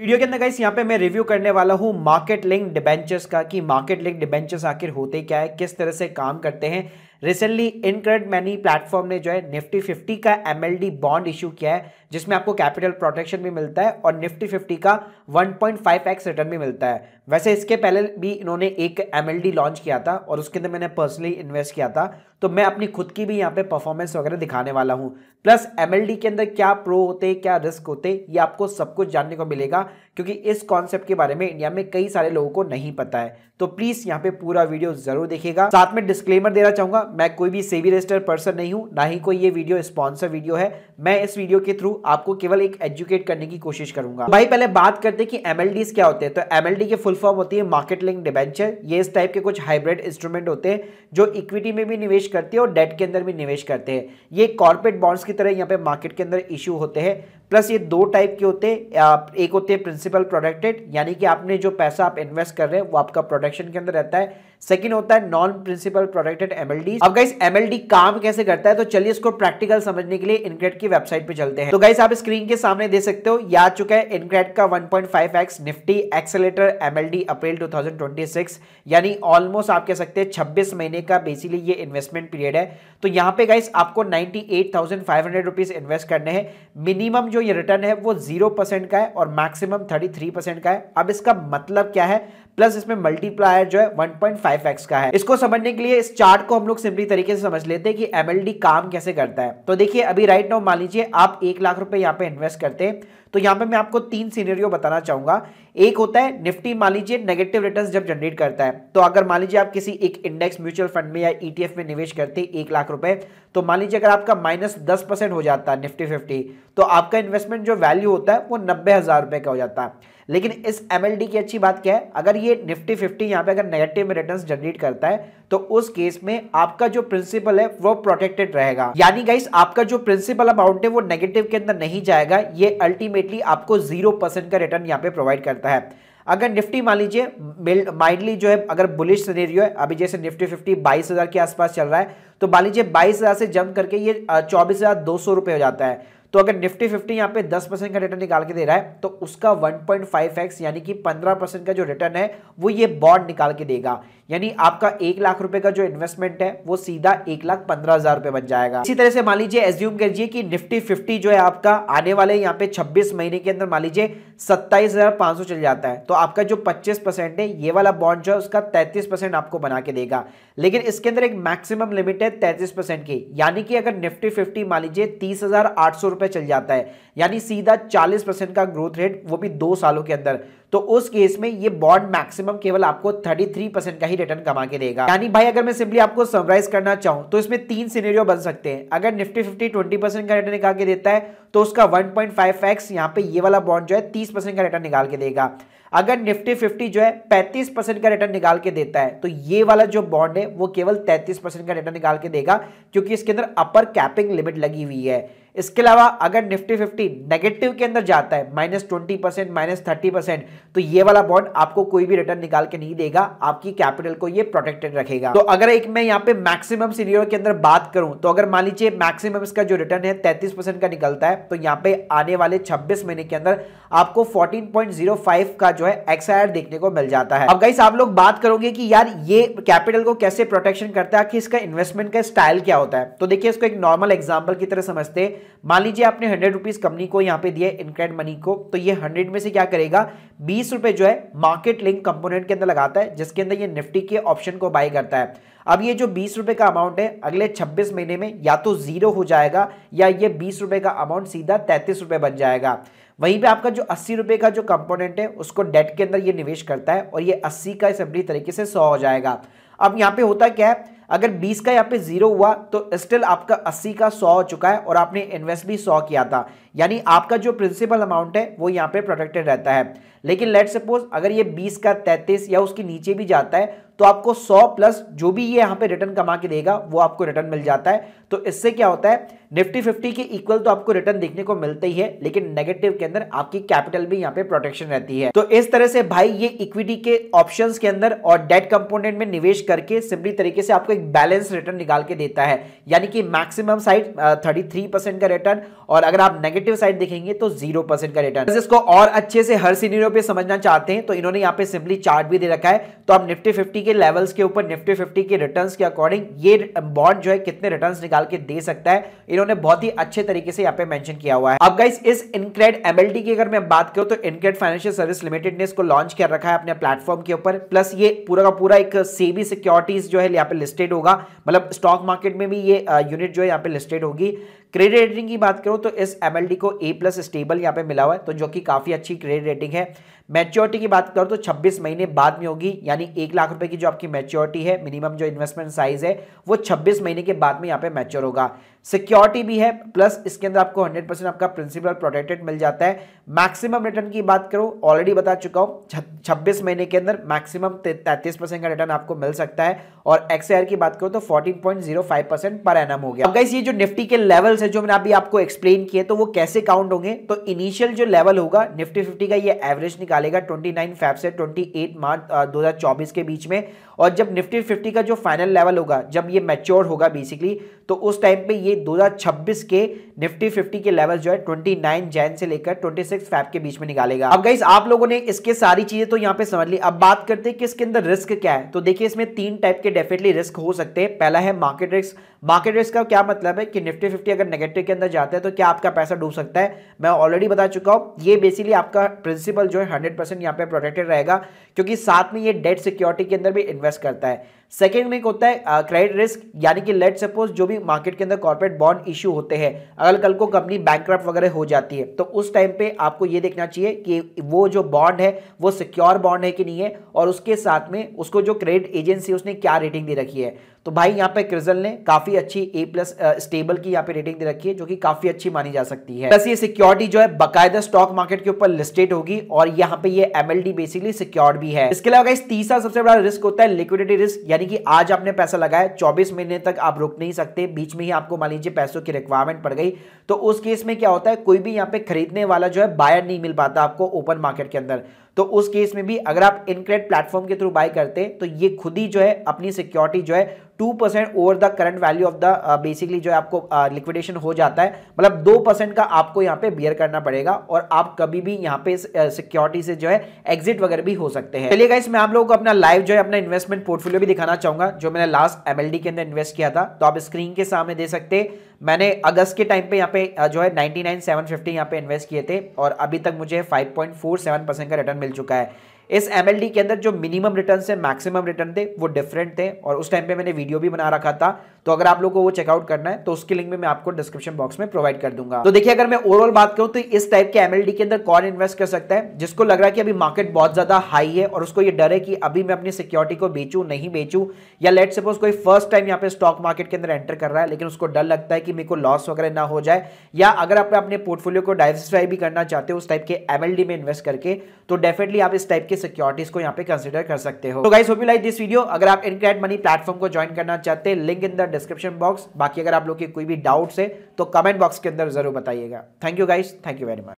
video के अंदर guys यहाँ पे मैं रिव्यू करने वाला हूँ मार्केट लिंक डिबेंचर्स का कि मार्केट लिंक डिबेंचर्स आखिर होते क्या है किस तरह से काम करते हैं रिसेंटली इनक्रेड मैनी प्लेटफॉर्म ने जो है निफ्टी 50 का डी बॉन्ड इशू किया है जिसमें आपको कैपिटल प्रोटेक्शन भी मिलता है और निफ्टी 50 का 1.5x रिटर्न भी मिलता है वैसे इसके पहले भी इन्होंने एक एम लॉन्च किया था और उसके अंदर मैंने पर्सनली इन्वेस्ट किया था तो मैं अपनी खुद की भी यहाँ पे परफॉर्मेंस वगैरह दिखाने वाला हूँ प्लस एम के अंदर क्या प्रो होते क्या रिस्क होते ये आपको सब कुछ जानने को मिलेगा क्योंकि इस कॉन्सेप्ट के बारे में इंडिया में कई सारे लोगों को नहीं पता है तो प्लीज यहाँ पे पूरा वीडियो जरूर देखेगा साथ में डिस्क्लेमर देना चाहूंगा मैं कोई भी सेवी रजिस्टर पर्सन नहीं हूँ ना ही कोई ये वीडियो स्पॉन्सर वीडियो है मैं इस वीडियो के थ्रू आपको केवल एक एजुकेट करने की कोशिश करूंगा भाई पहले बात करते कि एम क्या होते हैं तो एम के फुल फॉर्म होती है मार्केट लिंक डिबेंचर ये इस टाइप के कुछ हाइब्रिड इंस्ट्रूमेंट होते हैं जो इक्विटी में भी निवेश करते हैं और डेट के अंदर भी निवेश करते हैं ये कॉर्पोरेट बॉन्ड्स की तरह यहाँ पे मार्केट के अंदर इशू होते हैं प्लस ये दो टाइप के होते हैं एक होते हैं प्रिंसिपल प्रोडक्टेड यानी कि आपने जो पैसा आप इन्वेस्ट कर रहे हैं वो आपका प्रोडक्शन के अंदर रहता है सेकंड होता है नॉन प्रिंसिपल प्रोडक्टेड एमएलडी अब गाइस एमएलडी काम कैसे करता है तो चलिए इसको प्रैक्टिकल समझने के लिए इनक्रेड की वेबसाइट पे चलते हैं तो गाइस आप स्क्रीन के सामने देख सकते हो या चुका है इनक्रेड का one Nifty accelerator MLD April two यानी ऑलमोस्ट आप कह सकते हैं छब्बीस महीने का बेसिकली ये इन्वेस्टमेंट पीरियड है तो यहाँ पे गाइस आपको नाइनटी एट इन्वेस्ट करने हैं मिनिमम जो ये रिटर्न है वो जीरो परसेंट का है और मैक्सिमम थर्टी थ्री परसेंट का है अब इसका मतलब क्या है प्लस इसमें मल्टीप्लायर जो है 1.5x का है इसको समझने के लिए इस चार्ट को हम लोग सिंपली तरीके से समझ लेते हैं कि एमएलडी काम कैसे करता है तो देखिए अभी राइट नाउ मान लीजिए आप एक लाख रुपए यहाँ पे इन्वेस्ट करते हैं तो यहाँ पे मैं आपको तीन सीनेरियो बताना चाहूंगा एक होता है निफ्टी मान लीजिए नेगेटिव रिटर्न जब जनरेट करता है तो अगर मान लीजिए आप किसी एक इंडेक्स म्यूचुअल फंड में या ईटीएफ e में निवेश करते हैं एक लाख रुपए तो मान लीजिए अगर आपका माइनस दस परसेंट हो जाता है निफ्टी फिफ्टी तो आपका इन्वेस्टमेंट जो वैल्यू होता है वो नब्बे हजार रुपए का हो जाता है लेकिन इस एम की अच्छी बात क्या है अगर ये निफ्टी फिफ्टी यहाँ पे अगर नेगेटिव रिटर्न जनरेट करता है तो उस केस में आपका जो प्रिंसिपल है वो प्रोटेक्टेड रहेगा यानी गाइस आपका जो प्रिंसिपल अमाउंट है वो नेगेटिव के अंदर नहीं जाएगा ये अल्टीमेटली आपको जीरो परसेंट का रिटर्न यहाँ पे प्रोवाइड करता है अगर निफ्टी मान लीजिए माइंडली जो है अगर बुलिश सिनेरियो है अभी जैसे निफ्टी फिफ्टी बाईस हज़ार के आसपास चल रहा है तो मान लीजिए बाईस हज़ार से जम करके ये चौबीस हज़ार दो सौ हो जाता है तो अगर निफ्टी फिफ्टी यहाँ पे दस परसेंट का रिटर्न निकाल के दे रहा है तो उसका वन पॉइंट फाइव एक्स यानी कि पंद्रह परसेंट का जो रिटर्न है वो ये बॉन्ड निकाल के देगा यानी आपका एक लाख रुपए का जो इन्वेस्टमेंट है वो सीधा एक लाख पंद्रह हजार रुपए बन जाएगा इसी तरह से मान लीजिए एज्यूम करिए कि निफ्टी फिफ्टी जो है आपका आने वाले यहाँ पे छब्बीस महीने के अंदर मान लीजिए सत्ताईस हज़ार पांच सौ चल जाता है तो आपका जो पच्चीस परसेंट है ये वाला बॉन्ड जो है उसका तैतीस परसेंट आपको बना के देगा लेकिन इसके अंदर एक मैक्सिमम लिमिट है तैतीस परसेंट की यानी कि अगर निफ्टी फिफ्टी मान लीजिए तीस हज़ार आठ सौ रुपए चल जाता है यानी सीधा चालीस परसेंट का ग्रोथ रेट वो भी दो सालों के अंदर तो उस केस में ये बॉन्ड मैक्सिमम केवल आपको 33 परसेंट का ही रिटर्न कमा के देगा यानी भाई अगर मैं सिंपली आपको समराइज करना चाहूं तो इसमें तीन सिनेरियो बन सकते हैं अगर निफ्टी फिफ्टी ट्वेंटी परसेंट का रिटर्न निकाल के देता है तो उसका वन पॉइंट फाइव एक्स यहाँ पे ये वाला बॉन्ड जो है तीस परसेंट का रिटर्न निकाल के देगा अगर निफ्टी फिफ्टी जो है पैंतीस परसेंट का रिटर्न निकाल के देता है तो ये वाला जो बॉन्ड है वो केवल तैंतीस परसेंट का रिटर्न निकाल के देगा क्योंकि इसके अंदर अपर कैपिंग लिमिट लगी हुई है इसके अलावा अगर निफ्टी फिफ्टी नेगेटिव के अंदर जाता है minus twenty percent minus thirty percent तो ये वाला बॉन्ड आपको कोई भी रिटर्न निकाल के नहीं देगा आपकी कैपिटल को ये प्रोटेक्टेड रखेगा तो अगर एक मैं यहाँ पे मैक्सिमम सीनियर के अंदर बात करूं तो अगर मान लीजिए मैक्सिमम इसका जो रिटर्न है तैतीस का निकलता है तो यहाँ पे आने वाले छब्बीस महीने के अंदर आपको फोर्टीन का जो है एक्सआईआर देखने को मिल जाता है अब गाइस आप लोग बात करोगे कि यार ये कैपिटल को कैसे प्रोटेक्शन करता है कि इसका इन्वेस्टमेंट का स्टाइल क्या होता है तो देखिए इसको एक नॉर्मल एग्जाम्पल की तरह समझते हैं मान लीजिए आपने हंड्रेड रुपीज कंपनी को यहाँ पे दिया इनक्रेड मनी को तो ये हंड्रेड में से क्या करेगा बीस रुपए जो है मार्केट लिंक कंपोनेंट के अंदर लगाता है जिसके अंदर ये निफ्टी के ऑप्शन को बाय करता है अब ये जो बीस रुपए का अमाउंट है अगले छब्बीस महीने में या तो जीरो हो जाएगा या ये बीस रुपए का अमाउंट सीधा तैतीस रुपए बन जाएगा वहीं पे आपका जो अस्सी रुपये का जो कंपोनेंट है उसको डेट के अंदर ये निवेश करता है और ये अस्सी का सिंपली तरीके से सौ हो जाएगा अब यहाँ पे होता क्या है अगर 20 का यहाँ पे जीरो हुआ तो स्टिल आपका 80 का 100 हो चुका है और आपने इन्वेस्ट भी 100 किया था यानी आपका जो प्रिंसिपल अमाउंट है वो यहाँ पे प्रोटेक्टेड रहता है लेकिन लेट सपोज अगर ये 20 का 33 या उसके नीचे भी जाता है तो आपको 100 प्लस जो भी ये यहाँ पे रिटर्न कमा के देगा वो आपको रिटर्न मिल जाता है तो इससे क्या होता है निफ्टी फिफ्टी के इक्वल तो आपको रिटर्न देखने को मिलता ही है लेकिन नेगेटिव के अंदर आपकी कैपिटल भी यहाँ पे प्रोटेक्शन रहती है तो इस तरह से भाई ये इक्विटी के ऑप्शन के अंदर और डेट कंपोनेंट में निवेश करके सिंपली तरीके से आपको एक बैलेंस रिटर्न निकाल के देता है यानी कि maximum side thirty three percent का रिटर्न और अगर आप नेगेटिव साइड देखेंगे तो जीरो परसेंट का रिटर्न इसको और अच्छे से हर सीनियरों पे समझना चाहते हैं तो इन्होंने यहाँ पे सिंपली चार्ट भी दे रखा है तो आप निफ्टी फिफ्टी के लेवल्स के ऊपर निफ्टी फिफ्टी के रिटर्न के अकॉर्डिंग ये बॉन्ड जो है कितने रिटर्न निकाल के दे सकता है इन्होंने बहुत ही अच्छे तरीके से यहाँ पे मैंशन किया हुआ है अब गाइस इस इनक्रेड एमएलटी की अगर मैं बात करूँ तो इनक्रेड फाइनेंशियल सर्विस लिमिटेड ने इसको लॉन्च कर रखा है अपने प्लेटफॉर्म के ऊपर प्लस ये पूरा का पूरा एक सेबी सिक्योरिटीज जो है यहाँ पे लिस्टेड होगा मतलब स्टॉक मार्केट में भी ये यूनिट uh, जो है यहाँ पे लिस्टेड होगी क्रेडिट रेटिंग की बात करो तो इस एम को ए प्लस स्टेबल यहाँ पे मिला हुआ है तो जो कि काफ़ी अच्छी क्रेडिट रेटिंग है मैच्योरिटी की बात करो तो 26 महीने बाद में होगी यानी एक लाख रुपए की जो आपकी मैच्योरिटी है मिनिमम जो इन्वेस्टमेंट साइज है वो 26 महीने के बाद में यहाँ पे मैच्योर होगा सिक्योरिटी भी है प्लस इसके अंदर आपको 100 परसेंट आपका प्रिंसिपल प्रोटेक्टेड मिल जाता है मैक्सिमम रिटर्न की बात करो ऑलरेडी बता चुका हूँ छब्बीस महीने के अंदर मैक्सिमम तैतीस परसेंट का रिटर्न आपको मिल सकता है और एक्सआर की बात करो तो फोर्टीन पर एन हो गया अब ये जो निफ्टी के लेवल्स से जो मैंने अभी आपको एक्सप्लेन किए तो वो कैसे काउंट होंगे तो इनिशियल जो लेवल होगा निफ्टी फिफ्टी का ये एवरेज निकालेगा 29 फेब से 28 मार्च 2024 के बीच में और जब निफ्टी फिफ्टी का जो फाइनल लेवल होगा जब ये मैच्योर होगा बेसिकली तो उस टाइम पे ये 2026 के निफ्टी फिफ्टी के लेवल जो है 29 जैन से लेकर 26 फैब के बीच में निकालेगा अब गाइस आप लोगों ने इसके सारी चीजें तो यहाँ पे समझ ली अब बात करते हैं कि इसके अंदर रिस्क क्या है तो देखिए इसमें तीन टाइप के डेफिनेटली रिस्क हो सकते हैं पहला है मार्केट रिस्क मार्केट रिस्क का क्या मतलब है कि निफ्टी फिफ्टी अगर नेगेटिव के अंदर जाते हैं तो क्या आपका पैसा डूब सकता है मैं ऑलरेडी बता चुका हूँ ये बेसिकली आपका प्रिंसिपल जो है हंड्रेड परसेंट यहाँ पर प्रोटेक्टेड रहेगा क्योंकि साथ में ये डेट सिक्योरिटी के अंदर भी इन्वेस्ट करता है सेकेंड में होता है क्रेडिट रिस्क यानी कि लेट सपोज जो भी मार्केट के अंदर कॉर्पोरेट बॉन्ड इश्यू होते हैं अगर कल को कंपनी बैंक वगैरह हो जाती है तो उस टाइम पे आपको ये देखना चाहिए कि वो जो बॉन्ड है वो सिक्योर बॉन्ड है कि नहीं है और उसके साथ में उसको जो क्रेडिट एजेंसी उसने क्या रेटिंग दे रखी है तो भाई यहाँ पे क्रिजल ने काफी अच्छी ए प्लस स्टेबल की यहाँ पे रेटिंग दे रखी है जो कि काफी अच्छी मानी जा सकती है ये सिक्योरिटी जो है बकायदा स्टॉक मार्केट के ऊपर लिस्टेड होगी और यहाँ पे ये एमएलडी बेसिकली सिक्योर्ड भी है इसके अलावा तीसरा सबसे बड़ा रिस्क होता है लिक्विडिटी रिस्क यानी कि आज आपने पैसा लगाया चौबीस महीने तक आप रोक नहीं सकते बीच में ही आपको मान लीजिए पैसों की रिक्वायरमेंट पड़ गई तो उस केस में क्या होता है कोई भी यहाँ पे खरीदने वाला जो है बायर नहीं मिल पाता आपको ओपन मार्केट के अंदर तो उस केस में भी अगर आप इनक्रेड प्लेटफॉर्म के थ्रू बाय करते तो ये खुद ही जो है अपनी सिक्योरिटी जो है two percent over the current value of the basically जो है आपको लिक्विडेशन uh, हो जाता है मतलब दो परसेंट का आपको यहाँ पे बियर करना पड़ेगा और आप कभी भी यहाँ पे सिक्योरिटी uh, से जो है एग्जिट वगैरह भी हो सकते हैं चलिएगा इसमें आप लोगों को अपना लाइव जो है अपना इन्वेस्टमेंट पोर्टफोलियो भी दिखाना चाहूंगा जो मैंने लास्ट एमएलडी के अंदर इन्वेस्ट किया था तो आप स्क्रीन के सामने दे सकते मैंने अगस्त के टाइम पे यहाँ पे uh, जो है नाइनटी नाइन सेवन फिफ्टी पे इन्वेस्ट किए थे और अभी तक मुझे five point four seven percent का रिटर्न मिल चुका है इस एम के अंदर जो मिनिमम रिटर्न से मैक्सिमम रिटर्न थे वो डिफरेंट थे और उस टाइम पे मैंने वीडियो भी बना रखा था तो अगर आप लोगों को वो चेकआउट करना है तो उसके लिंक में मैं आपको डिस्क्रिप्शन बॉक्स में प्रोवाइड कर दूंगा तो देखिए अगर मैं ओवरऑल बात करूं तो इस टाइप के एमएलडी के अंदर कौन इन्वेस्ट कर सकता है जिसको लग रहा है कि अभी मार्केट बहुत ज्यादा हाई है और उसको ये डर है कि अभी मैं अपनी सिक्योरिटी को बेचू नहीं बेचू या लेट सपोज कोई फर्स्ट टाइम यहाँ पे स्टॉक मार्केट के अंदर एंटर कर रहा है लेकिन उसको डर लगता है कि मेरे को लॉस वगैरह ना हो जाए या अगर आप अपने पोर्टफोलियो को डाइवर्सिफाई भी करना चाहते हो उस टाइप के एमएलडी में इन्वेस्ट करके तो डेफिनेटली आप इस टाइप के की सिक्योरिटीज को यहाँ पे कंसिडर कर सकते हो तो guys hope you like this video अगर आप इनक्रेड मनी प्लेटफॉर्म को ज्वाइन करना चाहते हैं link in the description box बाकी अगर आप लोग के कोई भी डाउट्स है तो कमेंट बॉक्स के अंदर जरूर बताइएगा thank you guys thank you very much